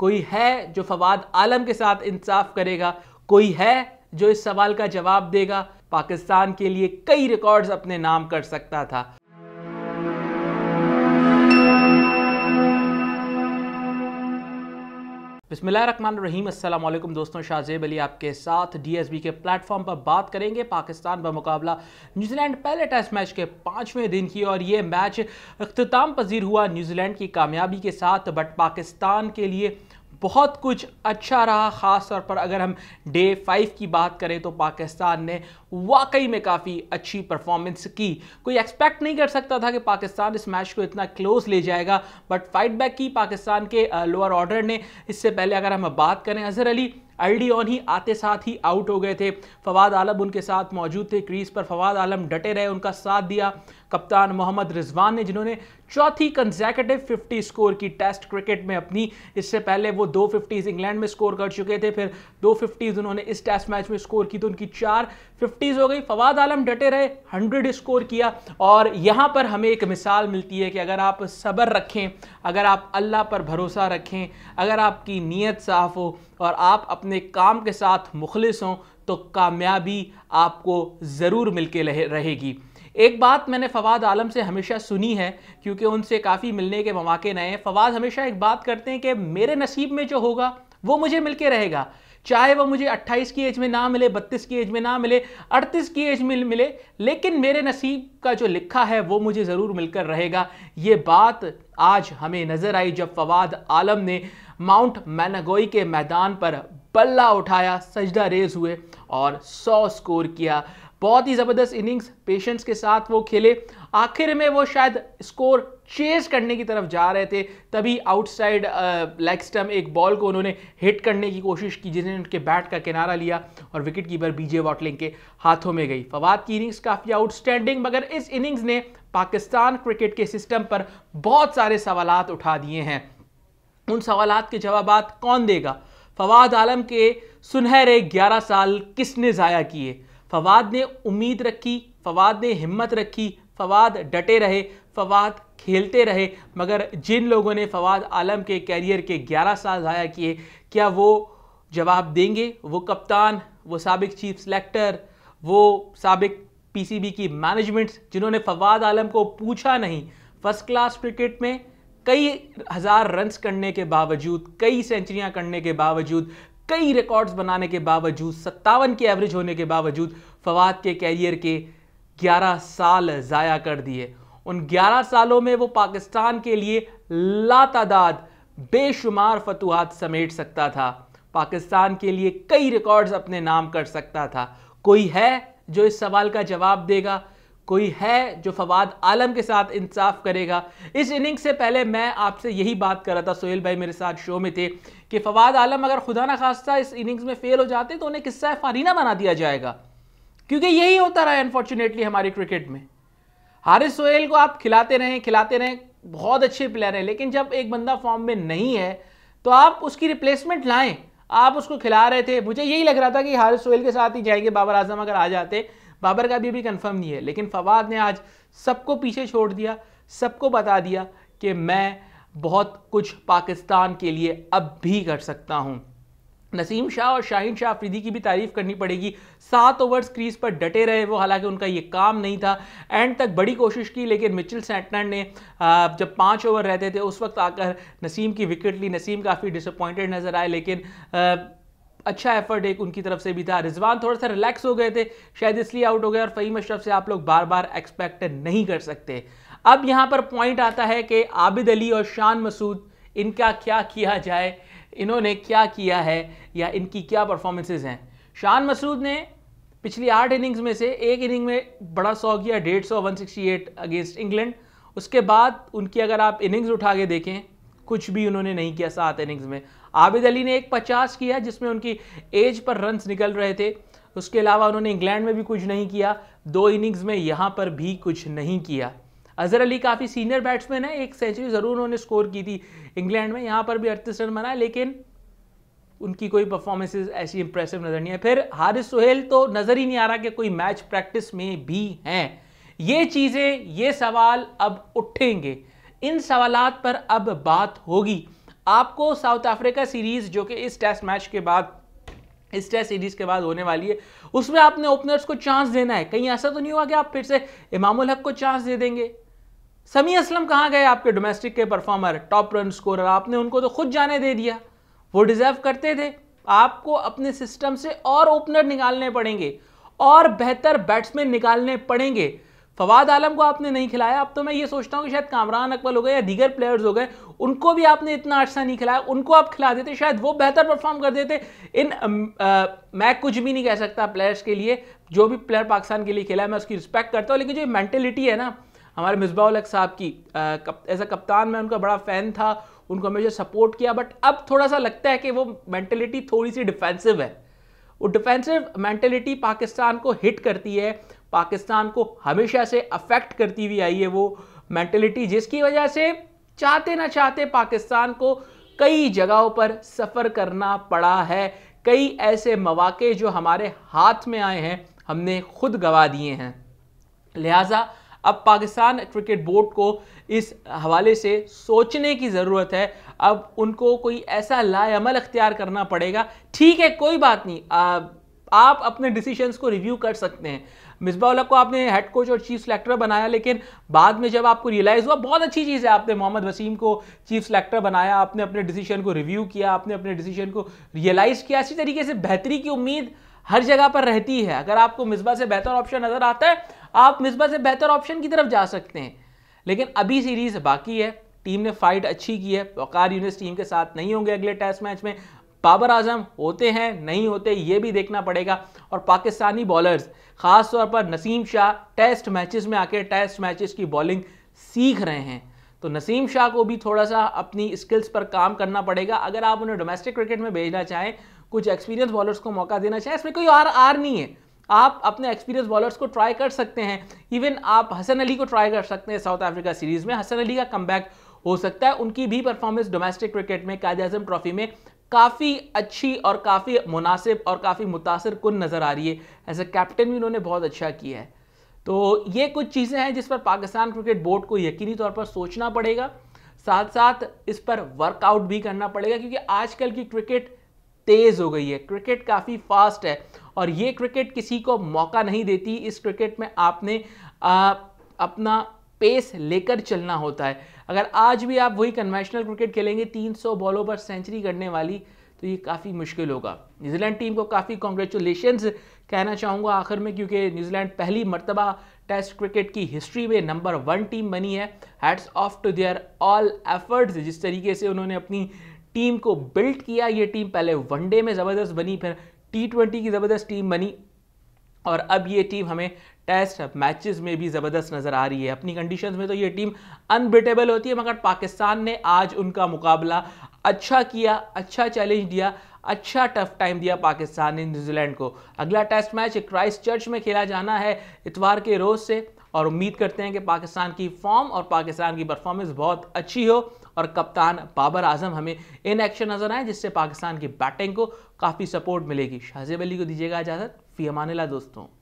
कोई है जो फवाद आलम के साथ इंसाफ करेगा कोई है जो इस सवाल का जवाब देगा पाकिस्तान के लिए कई रिकॉर्ड्स अपने नाम कर सकता था बसमिलीम अल्लाम दोस्तों शाहजेब अली आपके साथ डीएसबी के प्लेटफॉर्म पर बात करेंगे पाकिस्तान पर मुकाबला न्यूजीलैंड पहले टेस्ट मैच के पाँचवें दिन की और ये मैच अख्ताम पजीर हुआ न्यूजीलैंड की कामयाबी के साथ बट पाकिस्तान के लिए बहुत कुछ अच्छा रहा ख़ास तौर पर अगर हम डे फाइव की बात करें तो पाकिस्तान ने वाकई में काफ़ी अच्छी परफॉर्मेंस की कोई एक्सपेक्ट नहीं कर सकता था कि पाकिस्तान इस मैच को इतना क्लोज ले जाएगा बट फाइट बैक की पाकिस्तान के लोअर ऑर्डर ने इससे पहले अगर हम बात करें अजहर अली आईडी ऑन ही आते साथ ही आउट हो गए थे फवाद आलम उनके साथ मौजूद थे क्रीज पर फवाद आलम डटे रहे उनका साथ दिया कप्तान मोहम्मद रिजवान ने जिन्होंने चौथी कंजैकेटिव 50 स्कोर की टेस्ट क्रिकेट में अपनी इससे पहले वो दो फिफ्टीज़ इंग्लैंड में स्कोर कर चुके थे फिर दो फिफ्टीज़ उन्होंने इस टेस्ट मैच में स्कोर की तो उनकी चार फिफ्टीज़ हो गई फवाद आलम डटे रहे हंड्रेड स्कोर किया और यहाँ पर हमें एक मिसाल मिलती है कि अगर आप सब्र रखें अगर आप अल्लाह पर भरोसा रखें अगर आपकी नीयत साफ़ हो और आप अपने काम के साथ मुखलिस हों तो कामयाबी आपको ज़रूर मिल के रहेगी एक बात मैंने फवाद आलम से हमेशा सुनी है क्योंकि उनसे काफ़ी मिलने के मौाक़े नए हैं फवाद हमेशा एक बात करते हैं कि मेरे नसीब में जो होगा वो मुझे मिल के रहेगा चाहे वो मुझे 28 की एज में ना मिले 32 की एज में ना मिले 38 की एज में मिले लेकिन मेरे नसीब का जो लिखा है वो मुझे ज़रूर मिलकर रहेगा ये बात आज हमें नज़र आई जब फवाद आलम ने माउंट मैनागोई के मैदान पर बल्ला उठाया सजदा रेज हुए और 100 स्कोर किया बहुत ही ज़बरदस्त इनिंग्स पेशेंस के साथ वो खेले आखिर में वो शायद स्कोर चेज करने की तरफ जा रहे थे तभी आउटसाइड लेग स्टम एक बॉल को उन्होंने हिट करने की कोशिश की जिसने उनके बैट का किनारा लिया और विकेट कीपर बीजे वाटलिंग के हाथों में गई फवाद की इनिंग्स काफ़ी आउटस्टैंडिंग मगर इस इनिंग्स ने पाकिस्तान क्रिकेट के सिस्टम पर बहुत सारे सवाल उठा दिए हैं उन सवाल के जवाब कौन देगा फवाद आलम के सुनहरे ग्यारह साल किसने ज़ाया किए फवाद ने उम्मीद रखी फवाद ने हिम्मत रखी फवाद डटे रहे फवाद खेलते रहे मगर जिन लोगों ने फवाद आलम के कैरियर के 11 साल ज़ाया किए क्या वो जवाब देंगे वो कप्तान वो सबक चीफ सेलेक्टर वो सबक पीसीबी की मैनेजमेंट जिन्होंने फवाद आलम को पूछा नहीं फर्स्ट क्लास क्रिकेट में कई हज़ार रन्स करने के बावजूद कई सेंचुरियां करने के बावजूद कई रिकॉर्ड्स बनाने के बावजूद सत्तावन की एवरेज होने के बावजूद फवाद के कैरियर के 11 साल ज़ाया कर दिए उन 11 सालों में वो पाकिस्तान के लिए लातादाद बेशुमार फतूहत समेट सकता था पाकिस्तान के लिए कई रिकॉर्ड्स अपने नाम कर सकता था कोई है जो इस सवाल का जवाब देगा कोई है जो फवाद आलम के साथ इंसाफ करेगा इस इनिंग से पहले मैं आपसे यही बात कर रहा था सोहेल भाई मेरे साथ शो में थे कि फवाद आलम अगर खुदा ना खास्ता इस इनिंग्स में फेल हो जाते तो उन्हें किस्सा फारीना बना दिया जाएगा क्योंकि यही होता रहा है अनफॉर्चुनेटली हमारी क्रिकेट में हारिस सोहेल को आप खिलाते रहें खिलाते रहें बहुत अच्छे प्लेयर हैं लेकिन जब एक बंदा फॉर्म में नहीं है तो आप उसकी रिप्लेसमेंट लाएं आप उसको खिला रहे थे मुझे यही लग रहा था कि हारिस सोहेल के साथ ही जाएंगे बाबर आजम अगर आ जाते बाबर का भी अभी कंफर्म नहीं है लेकिन फवाद ने आज सबको पीछे छोड़ दिया सबको बता दिया कि मैं बहुत कुछ पाकिस्तान के लिए अब भी कर सकता हूँ नसीम शाह और शाहिन शाह अफरीदी की भी तारीफ करनी पड़ेगी सात ओवर्स क्रीज पर डटे रहे वो हालांकि उनका ये काम नहीं था एंड तक बड़ी कोशिश की लेकिन मिचिल सैटनर ने जब पाँच ओवर रहते थे उस वक्त आकर नसीम की विकेट ली नसीम काफ़ी डिसअपॉइंटेड नज़र आए लेकिन अच्छा एफर्ट एक उनकी तरफ से भी था रिजवान थोड़ा सा रिलैक्स हो गए थे शायद इसलिए आउट हो गए और फ़हीम अशरफ से आप लोग बार बार एक्सपेक्ट नहीं कर सकते अब यहाँ पर पॉइंट आता है कि आबिद अली और शान मसूद इनका क्या किया जाए इन्होंने क्या किया है या इनकी क्या परफॉर्मेंसेज हैं शान मसूद ने पिछली आठ इनिंग्स में से एक इनिंग में बड़ा सौ किया डेढ़ सौ one sixty eight against England उसके बाद उनकी अगर आप इनिंग्स उठा के देखें कुछ भी उन्होंने नहीं किया सात इनिंग्स में आबिद अली ने एक पचास किया जिसमें उनकी एज पर रन्स निकल रहे थे उसके अलावा उन्होंने इंग्लैंड में भी कुछ नहीं किया दो इनिंग्स में यहाँ पर भी कुछ नहीं किया अजहर अली काफ़ी सीनियर बैट्समैन है एक सेंचुरी ज़रूर उन्होंने स्कोर की थी इंग्लैंड में यहाँ पर भी अड़तीस रन बनाए लेकिन उनकी कोई परफॉर्मेंसेज ऐसी इंप्रेसिव नज़र नहीं है फिर हारिस सुहेल तो नज़र ही नहीं आ रहा कि कोई मैच प्रैक्टिस में भी हैं ये चीज़ें ये सवाल अब उठेंगे इन सवाल पर अब बात होगी आपको साउथ अफ्रीका सीरीज़ जो कि इस टेस्ट मैच के बाद इस टेस्ट सीरीज के बाद होने वाली है उसमें आपने ओपनर्स को चांस देना है कहीं ऐसा तो नहीं हुआ कि आप फिर से इमामुल हक को चांस दे देंगे समी असलम कहाँ गए आपके डोमेस्टिक के परफॉर्मर टॉप रन स्कोरर आपने उनको तो खुद जाने दे दिया वो डिजर्व करते थे आपको अपने सिस्टम से और ओपनर निकालने पड़ेंगे और बेहतर बैट्समैन निकालने पड़ेंगे फवाद आलम को आपने नहीं खिलाया अब तो मैं ये सोचता हूँ कि शायद कामरान अकबल हो गए या दीगर प्लेयर्स हो गए उनको भी आपने इतना अच्छा नहीं खिलाया उनको आप खिला देते शायद वो बेहतर परफॉर्म कर देते इन मैं कुछ भी नहीं कह सकता प्लेयर्स के लिए जो भी प्लेयर पाकिस्तान के लिए खेला है मैं उसकी रिस्पेक्ट करता हूँ लेकिन जो मैंटेलिटी है ना हमारे मिसबाउलक साहब की एज अ कप्तान मैं उनका बड़ा फ़ैन था उनको हमेशा सपोर्ट किया बट अब थोड़ा सा लगता है कि वो मैंटेलिटी थोड़ी सी डिफेंसिव है वो डिफेंसिव मैंटेलिटी पाकिस्तान को हिट करती है पाकिस्तान को हमेशा से अफेक्ट करती हुई आई है वो मैंटेलिटी जिसकी वजह से चाहते ना चाहते पाकिस्तान को कई जगहों पर सफ़र करना पड़ा है कई ऐसे मौाक़े जो हमारे हाथ में आए हैं हमने खुद गवा दिए हैं लिहाजा अब पाकिस्तान क्रिकेट बोर्ड को इस हवाले से सोचने की ज़रूरत है अब उनको कोई ऐसा लाल अख्तियार करना पड़ेगा ठीक है कोई बात नहीं आप अपने डिसीशंस को रिव्यू कर सकते हैं मिसबाउल्ला को आपने हेड कोच और चीफ सेलेक्टर बनाया लेकिन बाद में जब आपको रियलाइज़ हुआ बहुत अच्छी चीज़ है आपने मोहम्मद वसीम को चीफ सेलेक्टर बनाया आपने अपने डिसीजन को रिव्यू किया आपने अपने डिसीजन को रियलाइज़ किया इसी तरीके से बेहतरी की उम्मीद हर जगह पर रहती है अगर आपको मिसबा से बेहतर ऑप्शन नज़र आता है आप मिसबा से बेहतर ऑप्शन की तरफ जा सकते हैं लेकिन अभी सीरीज़ बाकी है टीम ने फाइट अच्छी की है वकार यूनिस टीम के साथ नहीं होंगे अगले टेस्ट मैच में बाबर आजम होते हैं नहीं होते ये भी देखना पड़ेगा और पाकिस्तानी बॉलर्स ख़ास तौर पर नसीम शाह टेस्ट मैचेस में आके टेस्ट मैचेस की बॉलिंग सीख रहे हैं तो नसीम शाह को भी थोड़ा सा अपनी स्किल्स पर काम करना पड़ेगा अगर आप उन्हें डोमेस्टिक क्रिकेट में भेजना चाहें कुछ एक्सपीरियंस बॉलर्स को मौका देना चाहें इसमें कोई आर आर नहीं है आप अपने एक्सपीरियंस बॉलर्स को ट्राई कर सकते हैं इवन आप हसन अली को ट्राई कर सकते हैं साउथ अफ्रीका सीरीज़ में हसन अली का कम हो सकता है उनकी भी परफॉर्मेंस डोमेस्टिक क्रिकेट में कायद अजम ट्रॉफी में काफ़ी अच्छी और काफ़ी मुनासिब और काफ़ी मुतासर कन नज़र आ रही है एज ए कैप्टन भी उन्होंने बहुत अच्छा किया है तो ये कुछ चीज़ें हैं जिस पर पाकिस्तान क्रिकेट बोर्ड को यकीनी तौर पर सोचना पड़ेगा साथ साथ इस पर वर्कआउट भी करना पड़ेगा क्योंकि आजकल की क्रिकेट तेज़ हो गई है क्रिकेट काफ़ी फास्ट है और ये क्रिकेट किसी को मौका नहीं देती इस क्रिकेट में आपने आ, अपना पेस लेकर चलना होता है अगर आज भी आप वही कन्वेंशनल क्रिकेट खेलेंगे 300 बॉलों पर सेंचुरी करने वाली तो ये काफ़ी मुश्किल होगा न्यूजीलैंड टीम को काफ़ी कॉन्ग्रेचुलेशन कहना चाहूँगा आखिर में क्योंकि न्यूजीलैंड पहली मरतबा टेस्ट क्रिकेट की हिस्ट्री में नंबर वन टीम बनी है hats off to their all efforts जिस तरीके से उन्होंने अपनी टीम को बिल्ड किया ये टीम पहले वनडे में ज़बरदस्त बनी फिर टी ट्वेंटी की ज़बरदस्त टीम बनी और अब ये टीम हमें टेस्ट मैचेस में भी ज़बरदस्त नज़र आ रही है अपनी कंडीशंस में तो ये टीम अनबिटेबल होती है मगर पाकिस्तान ने आज उनका मुकाबला अच्छा किया अच्छा चैलेंज दिया अच्छा टफ टाइम दिया पाकिस्तान ने न्यूजीलैंड को अगला टेस्ट मैच क्राइस्ट चर्च में खेला जाना है इतवार के रोज़ से और उम्मीद करते हैं कि पाकिस्तान की फॉर्म और पाकिस्तान की परफॉर्मेंस बहुत अच्छी हो और कप्तान बाबर आजम हमें इन एक्शन नज़र आए जिससे पाकिस्तान की बैटिंग को काफ़ी सपोर्ट मिलेगी शाहजेब अली को दीजिएगा इजाज़त फ़ी अमान दोस्तों